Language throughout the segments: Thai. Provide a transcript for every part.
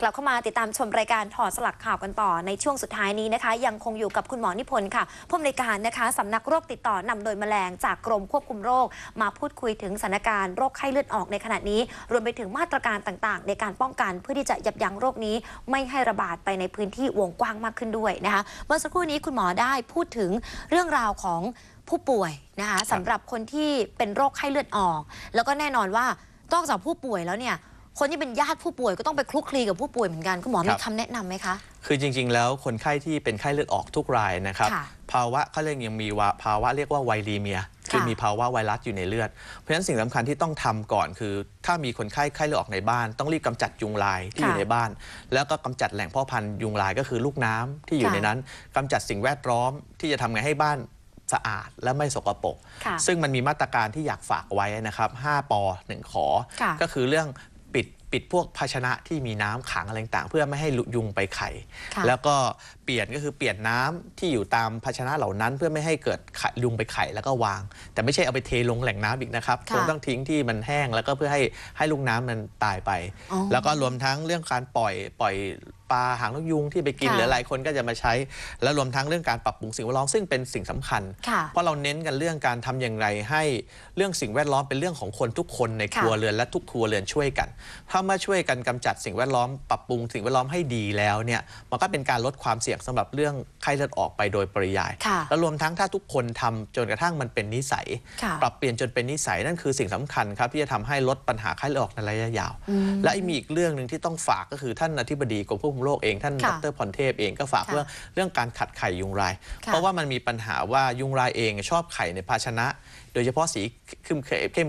กลับเข้ามาติดตามชม รายการถอดสลักข่าวกันต่อในช่วงสุดท้ายนี้นะคะ ยังคงอยู่กับคุณหมอนิพนธ์ค่ะผู้อำนวยการนะคะสำนักโรคติดต่อนำโดยแมลงจากกรมควบคุมโรค มาพูดคุยถึงสถานการณ์โรคไข้เลือดออกในขณะนี้ รวมไปถึงมาตรการต่างๆ ในการป้องกันเพื่อที่จะยับยั้งโรคนี้ ไม่ให้ระบาดไปในพื้นที่วงกว้างมากขึ้นด้วยนะคะเมื่อสักครู่นี้คุณหมอได้พูดถึงเรื่องราวของผู้ป่วยนะคะสำหรับคนที่เป็นโรคไข้เลือดออก แล้วก็แน่นอนว่านอกจากผู้ป่วยแล้วเนี่ยคนที่เป็นญาติผู้ป่วยก็ต้องไปคลุกคลีกับผู้ป่วยเหมือนกันคุณหมอมีคำแนะนำไหมคะ คือจริงๆแล้วคนไข้ที่เป็นไข้เลือดออกทุกรายนะครับ ภาวะเขาเรียกยังมีวาภาวะเรียกว่าไวรีเมีย คือมีภาวะไวรัส อยู่ในเลือด เพราะฉะนั้นสิ่งสำคัญที่ต้องทำก่อนคือ ถ้ามีคนไข้ไข้เลือดออกในบ้าน ต้องรีบกำจัดยุงลายที่อยู่ในบ้าน แล้วก็กำจัดแหล่งพ่อพันธุ์ยุงลายก็คือลูกน้ำที่อยู่ในนั้นกำจัดสิ่งแวดล้อม ที่จะทำไงให้บ้านสะอาดและไม่สกปรกซึ่งมันมีมาตรการที่อยากฝากไว้นะครับ5ปอ1ขอ่ก็คือเรื่องปิดปิดพวกภาชนะที่มีน้ำขังอะไรต่างเพื่อไม่ให้ยุงไปไข่ แล้วก็เปลี่ยนก็คือเปลี่ยนน้ำที่อยู่ตามภาชนะเหล่านั้นเพื่อไม่ให้เกิดยุงไปไข่แล้วก็วาง แต่ไม่ใช่เอาไปเทลงแหล่งน้ำอีกนะครับคงต้องทิ้งที่มันแห้งแล้วก็เพื่อให้ให้ลูกน้ำมันตายไป แล้วก็รวมทั้งเรื่องการปล่อยปล่อยปลาหางนกยุงที่ไปกินหรือหลายคนก็จะมาใช้ และรวมทั้งเรื่องการปรับปรุงสิ่งแวดล้อมซึ่งเป็นสิ่งสำคัญ เพราะเราเน้นกันเรื่องการทำอย่างไรให้เรื่องสิ่งแวดล้อมเป็นเรื่องของคนทุกคนในครัวเรือนและทุกครัวเรือนช่วยกันถ้าามาช่วยกันกำจัดสิ่งแวดล้อมปรับปรุงสิ่งแวดล้อมให้ดีแล้วเนี่ยมันก็เป็นการลดความเสี่ยงสำหรับเรื่องไข้เลือดออกไปโดยปริยายและรวมทั้งถ้าทุกคนทำจนกระทั่งมันเป็นนิสัยปรับเปลี่ยนจนเป็นนิสัยนั่นคือสิ่งสำคัญครับที่จะทำให้ลดปัญหาไข้เลือดออกในระยะยาวและมีอีกเรื่องหนึ่งที่ต้องฝากก็คือท่านอธิบดีกรมควบคุมโรคเองท่านดรพรเทพเองก็ฝากเรื่องเรื่องการขัดไข่ยุงลาย เพราะว่ามันมีปัญหาว่ายุงลายเองชอบไข่ในภาชนะโดยเฉพาะสีเข้ม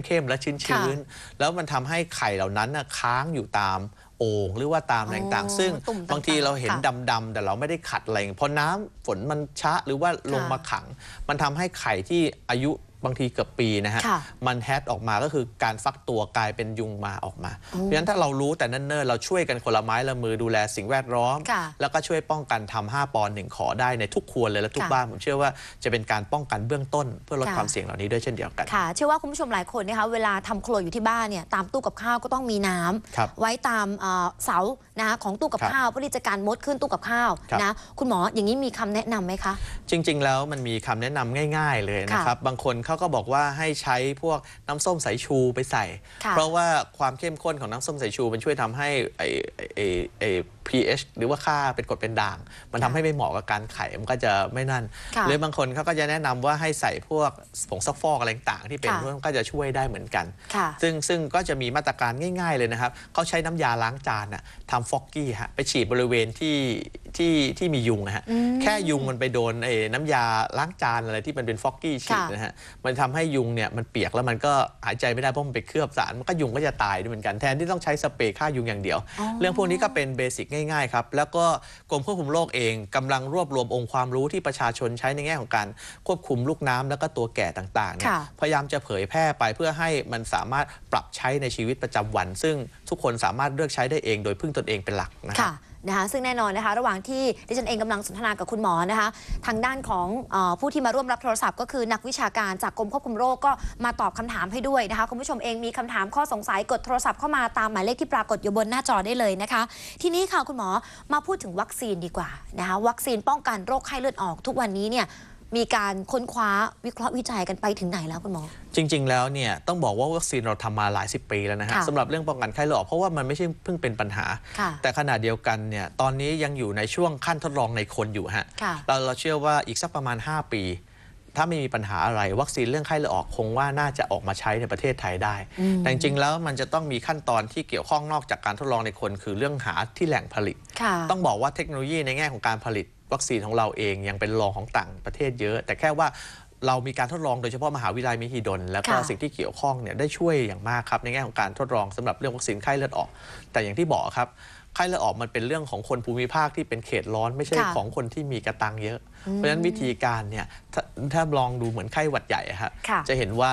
เข้มและชื้นชื้นแล้วมันทำให้ไข่เหล่านั้นค้างอยู่ตามโอ่งหรือว่าตามแหล่งต่างซึ่ง บางทีเราเห็นดำๆแต่เราไม่ได้ขัดอะไรเพราะน้ำฝนมันชะหรือว่าลงมาขัง มันทำให้ไข่ที่อายุบางทีเกือบปีนะฮะ มันแฮตออกมาก็คือการฟักตัวกลายเป็นยุงมาออกมา เพราะฉะนั้นถ้าเรารู้แต่เนิ่น์เราช่วยกันคนละไม้ละมือดูแลสิ่งแวดล้อม แล้วก็ช่วยป้องกันทำ 5 ปอนหนึ่งขอได้ในทุกครัวเลยและทุกบ้านผมเชื่อว่าจะเป็นการป้องกันเบื้องต้นเพื่อลดความเสี่ยงเหล่านี้ด้วยเช่นเดียวกัน ค่ะเชื่อว่าคุณผู้ชมหลายคนนะคะเวลาทำครัวอยู่ที่บ้านเนี่ยตามตู้กับข้าวก็ต้องมีน้ำ ไว้ตามเสานะคะของตู้กับข้าวเพื่อที่จะการมดขึ้นตู้กับข้าวนะคุณหมออย่างนี้มีคำแนะนํำไหมคะจริงๆแล้วมันมีคำแนะนำง่าย ๆเลยนะครับบางคนเเขาก็บอกว่าให้ใช้พวกน้ำส้มสายชูไปใส่ เพราะว่าความเข้มข้นของน้ำส้มสายชูมันช่วยทำให้ไเอพ pH หรือว่าค่าเป็นกรดเป็นด่าง มันทำให้ไม่เหมาะกับการไขมันก็จะไม่นั่นหรือบางคนเขาก็จะแนะนำว่าให้ใส่พวกผงซักฟอกอะไรต่างๆ ที่เป็นพวกมันก็จะช่วยได้เหมือนกัน ซึ่งซึ่งก็จะมีมาตรการง่ายๆเลยนะครับเขาใช้น้ำยาล้างจานน่ะทำฟอกกี้ฮะไปฉีดบริเวณที่ที่ที่มียุงะฮะแค่ยุงมันไปโดนไอ้น้ำยาล้างจานอะไรที่มันเป็นฟอกกี้ฉีดนะฮะมันทำให้ยุงเนี่ยมันเปียกแล้วมันก็หายใจไม่ได้เพราะมันไปเคลือบสารมันก็ยุงก็จะตายด้วยเหมือนกันแทนที่ต้องใช้สเปรย์ฆ่ายุงอย่างเดียว เรื่องพวกนี้ก็เป็นเบสิกง่าย ๆ ครับ แล้วก็กรมควบคุมโรคเองกำลังรวบรวมองค์ความรู้ที่ประชาชนใช้ในแง่ของการ ควบคุมลูกน้ำแล้วก็ตัวแก่ต่างๆเนี่ยพยายามจะเผยแพร่ไปเพื่อให้มันสามารถปรับใช้ในชีวิตประจำวัน ซึ่งทุกคนสามารถเลือกใช้ได้เองโดยพึ่งตนเองเป็นหลักนะครับนะคะซึ่งแน่นอนนะคะระหว่างที่ดิฉันเองกำลังสนทนากับคุณหมอนะคะทางด้านของอผู้ที่มาร่วมรับโทรศัพท์ ก็คือนักวิชาการจากกรมควบคุมโรคก็มาตอบคำถามให้ด้วยนะคะคุณผู้ชมเองมีคำถามข้อสงสัยกดโทรศัพท์เข้ามาตามหมายเลขที่ปรากฏอยู่บนหน้าจอได้เลยนะคะทีนี้ค่ะคุณหมอมาพูดถึงวัคซีนดีกว่านะคะวัคซีนป้องกันโรคไข้เลือดออก ทุกวันนี้เนี่ยมีการค้นคว้าวิเคราะห์วิจัยกันไปถึงไหนแล้วคุณหมอ จริง ๆแล้วเนี่ย ต้องบอกว่าวัคซีนเราทำมาหลายิบปีแล้วนะฮะสำหรับเรื่องป้องกันไข้เลือดออก เพราะว่ามันไม่ใช่เพิ่งเป็นปัญหา แต่ขณะเดียวกันเนี่ยตอนนี้ยังอยู่ในช่วงขั้นทดลองในคนอยู่ฮะะเราเราเชื่อว่าอีกสักประมาณ 5 ปี ถ้าไม่มีปัญหาอะไรวัคซีนเรื่องไข้เลือดออกคงว่าน่าจะออกมาใช้ในประเทศไทยได้ แต่จริงๆแล้วมันจะต้องมีขั้นตอนที่เกี่ยวข้องนอกจากการทดลองในคนคือเรื่องหาที่แหล่งผลิต ต้องบอกว่าเทคโนโลยีในแง่ของการผลิตวัคซีนของเราเองยังเป็นรองของต่างประเทศเยอะ แต่แค่ว่าเรามีการทดลองโดยเฉพาะมหาวิทยาลัยมิฮิดนแล้วก็สิ่งที่เกี่ยวข้องเนี่ยได้ช่วยอย่างมากครับในแง่ของการทดลองสำหรับเรื่องวัคซีนไข้เลือดออก แต่อย่างที่บอกครับไข้เลือดออกมันเป็นเรื่องของคนภูมิภาคที่เป็นเขตร้อนไม่ใช่ของคนที่มีกระตังเยอะเพราะฉะนั้นวิธีการเนี่ยถ้าลองดูเหมือนไข้หวัดใหญ่ครับจะเห็นว่า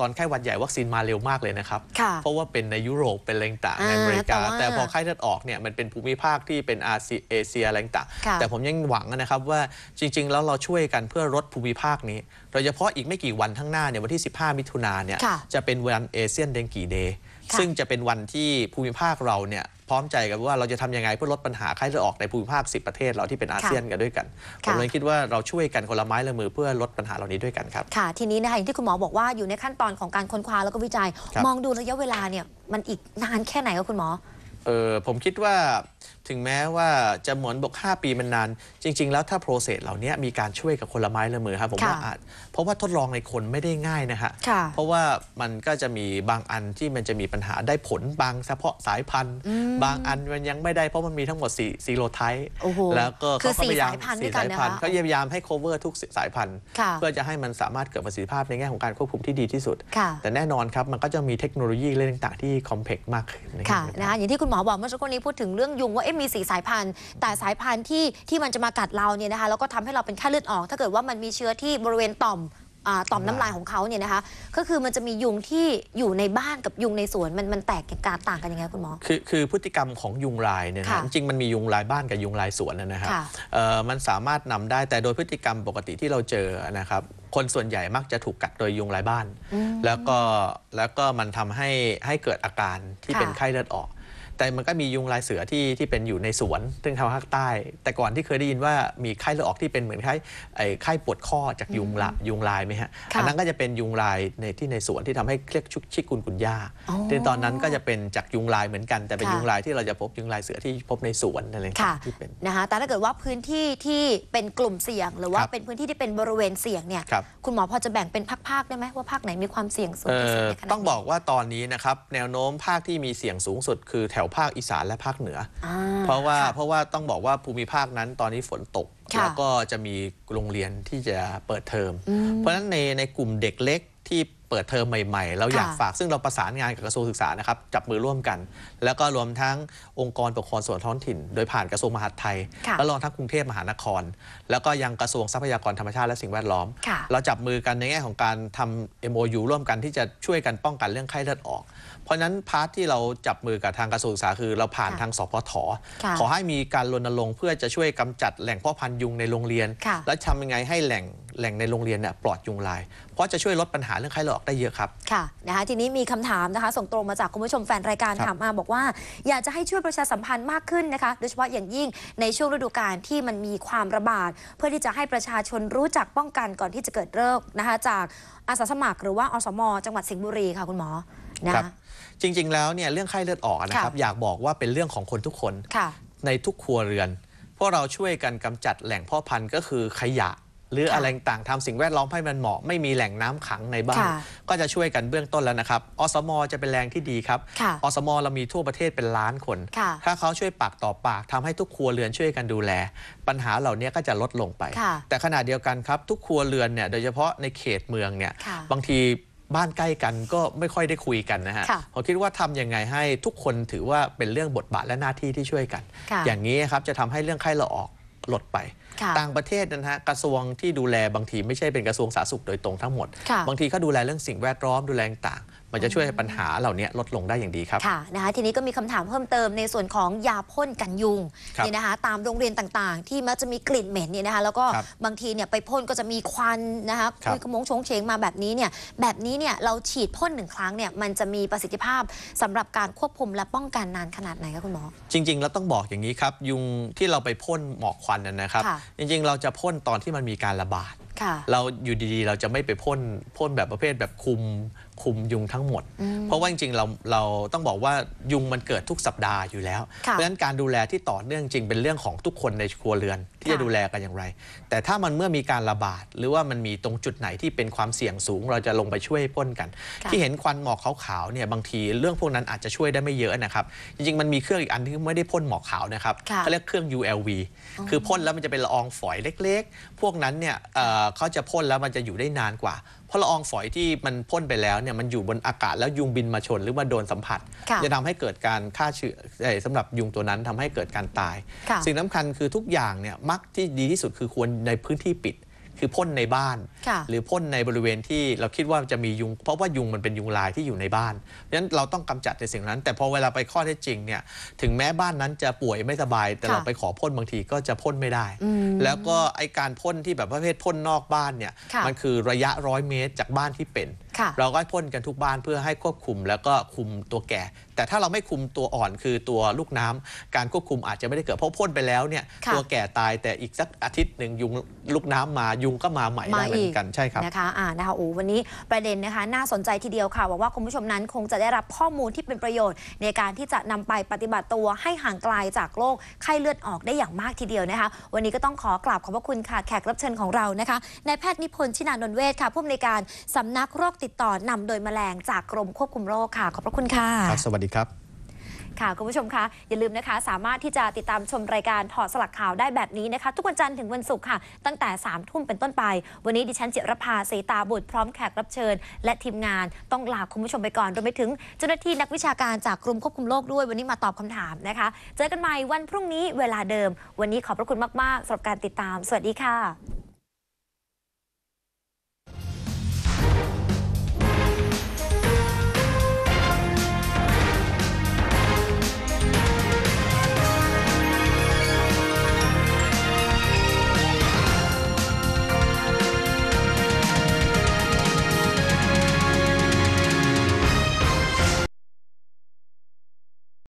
ตอนไข้หวัดใหญ่วัคซีนมาเร็วมากเลยนะครับ เพราะว่าเป็นในยุโรปเป็นแรงต่างในอเมริกาแต่พอไข้เลือดออกเนี่ยมันเป็นภูมิภาคที่เป็นอาเซียเอเชียแรงต่างแต่ผมยังหวังนะครับว่าจริงๆแล้วเราช่วยกันเพื่อลดภูมิภาคนี้โดยเฉพาะอีกไม่กี่วันข้างหน้าเนี่ยวันที่15 มิถุนาเนี่ยจะเป็นวันเอเชียนเดงกีเดย์ซึ่งจะเป็นวันที่ภูมิภาคเราเนี่ยพร้อมใจกันว่าเราจะทำยังไงเพื่อลดปัญหาไข้เลือดออกในภูมิภาค10 ประเทศเราที่เป็นอาเซียนกันด้วยกันผมเลยคิดว่าว่าเราช่วยกันคนละไม้ละมือเพื่อลดปัญหาเหล่านี้ด้วยกันครับ ค่ะ ทีนี้นะคะ อย่างที่คุณหมอบอกว่าอยู่ในขั้นตอนของการค้นคว้าแล้วก็วิจัย มองดูระยะเวลาเนี่ย มันอีกนานแค่ไหนครับคุณหมอ เออผมคิดว่าถึงแม้ว่าจะหมอนบอก5 ปีมันนาน จริง ๆ แล้วถ้าโปรเซสเหล่านี้มีการช่วยกับคนละไม้ละมือครับ ผมว่าอาจเพราะว่าทดลองในคนไม่ได้ง่ายนะฮะเพราะว่ามันก็จะมีบางอันที่มันจะมีปัญหาได้ผลบางเฉพาะสายพันธุ์ บางอันมันยังไม่ได้เพราะมันมีทั้งหมด4สีโรไทป์แล้วก็เขาพยายามสี่สายพันธุ์เขาพยายามให้ cover ทุกสายพันธุ์เพื่อจะให้มันสามารถเกิดประสิทธิภาพในแง่ของการควบคุมที่ดีที่สุด แต่แน่นอนครับมันก็จะมีเทคโนโลยีเรื่องต่าง ๆที่คอมเพล็กซ์มากขึ้นนะคะอย่างที่คุณหมอบอกเมื่อสักครู่นี้พูดถึงเรื่องยุงว่าเอ๊ะมีสีสายพันธุ์ แต่สายพันธุ์ที่ ที่มันจะมากัดเราเนี่ยนะคะแล้วก็ทำให้เราเป็นไข้เลือดออก ถ้าเกิดว่ามันมีเชื้อที่บริเวณต่อมต่อมน้ำลายของเขาเนี่ยนะคะก็คือมันจะมียุงที่อยู่ในบ้านกับยุงในสวนมันมันแตกการต่างกันยังไงคุณหมอ คือคือพฤติกรรมของยุงลายเนี่ยนะจริงมันมียุงลายบ้านกับยุงลายสวนนะครับมันสามารถนำได้แต่โดยพฤติกรรมปกติที่เราเจอนะครับคนส่วนใหญ่มักจะถูกกัดโดยยุงลายบ้าน แล้วก็แล้วก็มันทำให้ให้เกิดอาการที่เป็นไข้เลือดออกแต่มันก็มียุงลายเสือที่ที่เป็นอยู่ในสวน ซึ่งทางภาคใต้ แต่ก่อนที่เคยได้ยินว่ามีไข้เลือดออกที่เป็นเหมือนไข้ไข้ปวดข้อจากยุงละยุงลายไหมฮะอันนั้นก็จะเป็นยุงลายในที่ในสวนที่ทำให้เครียกชุกชิกุนกุนยาแต่ตอนนั้นก็จะเป็นจากยุงลายเหมือนกันแต่เป็นยุงลายที่เราจะพบยุงลายเสือที่พบในสวนอะไรที่เป็นนะคะแต่ถ้าเกิดว่าพื้นที่ที่เป็นกลุ่มเสี่ยง หรือว่าเป็นพื้นที่ที่เป็นบริเวณเสี่ยงเนี่ยคุณหมอพอจะแบ่งเป็นภาคๆได้ไหมว่าภาคไหนมีความเสี่ยงสูงที่สุดต้องบอกว่าตอนนี้นะครับแนวโน้มภาคที่มีเสี่ยงสูงสุดคือแถวภาคอีสานและภาคเหนืออเพราะว่าเพราะว่าต้องบอกว่าภูมิภาคนั้นตอนนี้ฝนตก แล้วก็จะมีโรงเรียนที่จะเปิดเทอม เพราะฉะนั้นในในกลุ่มเด็กเล็กที่เปิดเทอมใหม่ๆ เราอยากฝากซึ่งเราประสานงานกับกระทรวงศึกษา นะครับ จับมือร่วมกัน แล้วก็รวมทั้งองค์กร ปกครองส่วนท้องถิ่น โดยผ่านกระทรวงมหาดไทยแล้วรองทั้งกรุงเทพมหานคร แล้วก็ยังกระทรวงทรัพยากรธรรมชาติและสิ่งแวดล้อม เราจับมือกันในแง่ของการทำ MOU ร่วมกันที่จะช่วยกันป้องกันเรื่องไข้เลือดออกเพราะนั้นพาร์ทที่เราจับมือกับทางกระทรวงศึกษาคือ เราผ่านทางสพทขอให้มีการรณรงค์เพื่อจะช่วยกำจัดแหล่งพ่อพันธุ์ยุงในโรงเรียน และทำยังไงให้แหล่งแหล่งในโรงเรียนเนี่ยปลอดยุงลาย เพราะจะช่วยลดปัญหาเรื่องไข้หลอกได้เยอะครับ ค่ะนะคะทีนี้มีคำถามนะคะส่งตรงมาจากคุณผู้ชมแฟนรายการถามมาบอกว่าอยากจะให้ช่วยประชาสัมพันธ์มากขึ้นนะคะโดยเฉพาะอย่างยิ่งในช่วงฤดูกาลที่มันมีความระบาด เพื่อที่จะให้ประชาชนรู้จักป้องกันก่อนที่จะเกิดโรคนะคะจากอาสาสมัคร หรือว่าอสม จังหวัดสิงห์บุรีค่ะคุณหมอนะคะจริงๆแล้วเนี่ยเรื่องไข้เลือดออกนะครับอยากบอกว่าเป็นเรื่องของคนทุกคนในทุกครัวเรือนพวกเราช่วยกันกำจัดแหล่งพ่อพันธุ์ก็คือขยะหรืออะไรต่างททำสิ่งแวดล้อมให้มันเหมาะไม่มีแหล่งน้ำขังในบ้าน ก็จะช่วยกันเบื้องต้นแล้วนะครับ อสมจะเป็นแรงที่ดีครับอสมเรามีทั่วประเทศเป็นล้านคนถ้าเขาช่วยปากต่อปากทำให้ทุกครัวเรือนช่วยกันดูแล ปัญหาเหล่านี้ก็จะลดลงไป แต่ขณะเดียวกันครับทุกครัวเรือนเนี่ยโดยเฉพาะในเขตเมืองเนี่ยบางทีบ้านใกล้กันก็ไม่ค่อยได้คุยกันนะฮะผมคิดว่าทํำยังไงให้ทุกคนถือว่าเป็นเรื่องบทบาทและหน้าที่ที่ช่วยกัน อย่างนี้ครับจะทำให้เรื่องไข้ละออกลดไปต่างประเทศนะฮะกระทรวงที่ดูแลบางทีไม่ใช่เป็นกระทรวงสาธารณสุขโดยตรงทั้งหมด บางทีเขาดูแลเรื่องสิ่งแวดล้อมดูแลต่างมันจะช่วยปัญหาเหล่านี้ลดลงได้อย่างดีครับค่ะนะคะทีนี้ก็มีคำถามเพิ่มเติมในส่วนของยาพ่นกันยุงนี่นะคะ ตามโรงเรียนต่างๆ ที่มักจะมีกลิ่นเหม็นเนี่ยนะคะ แล้วก็บางทีเนี่ยไปพ่นก็จะมีควันนะคะคุยกระมงชงเชงมาแบบนี้เนี่ยแบบนี้เนี่ยเราฉีดพ่นหนึ่งครั้งเนี่ยมันจะมีประสิทธิภาพสำหรับการควบคุมและป้องกันนานขนาดไหนคะคุณหมอจริง ๆ แล้วต้องบอกอย่างนี้ครับ ยุงที่เราไปพ่นหมอกควันนะครับจริงๆ เราจะพ่นตอนที่มันมีการระบาด เราอยู่ดีๆ เราจะไม่ไปพ่นพ่นแบบประเภทแบบคุมคุมยุงทั้งหมด เพราะว่าจริงๆเราเราต้องบอกว่ายุงมันเกิดทุกสัปดาห์อยู่แล้ว เพราะฉะนั้นการดูแลที่ต่อเนื่องจริงเป็นเรื่องของทุกคนในครัวเรือนที่จะดูแลกันอย่างไร แต่ถ้ามันเมื่อมีการระบาด หรือว่ามันมีตรงจุดไหนที่เป็นความเสี่ยงสูง เราจะลงไปช่วยพ่นกัน ที่เห็นควันหมอกขาวๆเนี่ยบางที เรื่องพวกนั้นอาจจะช่วยได้ไม่เยอะนะครับ จริงๆมันมีเครื่องอีกอันที่ไม่ได้พ่นหมอกขาวนะครับเขาเรียกเครื่อง ULV คือพ่นแล้วมันจะเป็นละอองฝอยเล็กๆ พวกนั้นเนี่ยเขาจะพ่นแล้วมันจะอยู่ได้นานกว่าเพราะละอองฝอยที่มันพ่นไปแล้วเนี่ยมันอยู่บนอากาศแล้วยุงบินมาชน หรือมาโดนสัมผัส จะทำให้เกิดการฆ่าเชื้อสํ่สำหรับยุงตัวนั้นทำให้เกิดการตาย สิ่งสำคัญคือทุกอย่างเนี่ยมักที่ดีที่สุดคือควรในพื้นที่ปิดคือพ่นในบ้าน หรือพ่นในบริเวณที่เราคิดว่าจะมียุง เพราะว่ายุงมันเป็นยุงลายที่อยู่ในบ้านเพราะฉะนั้นเราต้องกำจัดในสิ่งนั้น แต่พอเวลาไปข้อเท็จจริงเนี่ย ถึงแม้บ้านนั้นจะป่วยไม่สบาย แต่เราไปขอพ่นบางทีก็จะพ่นไม่ได้ แล้วก็ไอการพ่นที่แบบประเภทพ่นนอกบ้านเนี่ยมันคือระยะร้อยเมตรจากบ้านที่เป็นเราก็พ่นกันทุกบ้านเพื่อให้ควบคุมแล้วก็คุมตัวแก่ แต่ถ้าเราไม่คุมตัวอ่อนคือตัวลูกน้ำ การควบคุมอาจจะไม่ได้เกิดเพราะพ่นไปแล้วเนี่ย ตัวแก่ตายแต่อีกสักอาทิตย์หนึ่งยุงลูกน้ำมายุงก็มาใหม่ได้เหมือนกันใช่ครับ นะคะอ่านะคะโอ้วันนี้ประเด็นนะคะ น่าสนใจทีเดียวค่ะบวกว่าคุณผู้ชมนั้นคงจะได้รับข้อมูลที่เป็นประโยชน์ในการที่จะนำไปปฏิบัติตัวให้ห่างไกลจากโรคไข้เลือดออกได้อย่างมากทีเดียวนะคะ วันนี้ก็ต้องขอกราบขอบพระคุณค่ะแขกรับเชิญของเรานะคะนายแพทย์นิพนธ์ชินานนเวศค่ะผู้อำนวยการสำนักโรคติดต่อนำโดยแมลงจากกรมควบคุมโรคค่ะ ขอบพระคุณค่ะครับสวัสดีครับ ค่ะ คุณผู้ชมคะอย่าลืมนะคะ สามารถที่จะติดตามชมรายการถอดสลักข่าวได้แบบนี้นะคะทุกวันจันทร์ถึงวันศุกร์ค่ะ ตั้งแต่3ามทุ่มเป็นต้นไป วันนี้ดิฉันเจิรภาเสตาบุตร พร้อมแขกรับเชิญและทีมงานต้องลาคุณผู้ชมไปก่อนรวมไปถึง เจ้าหน้าที่นักวิชาการจากกรมควบคุมโรคด้วยวันนี้มาตอบคำถามนะคะ เจอกันใหม่วันพรุ่งนี้เวลาเดิม วันนี้ขอบพระคุณมากๆสำหรับการติดตาม สวัสดีค่ะ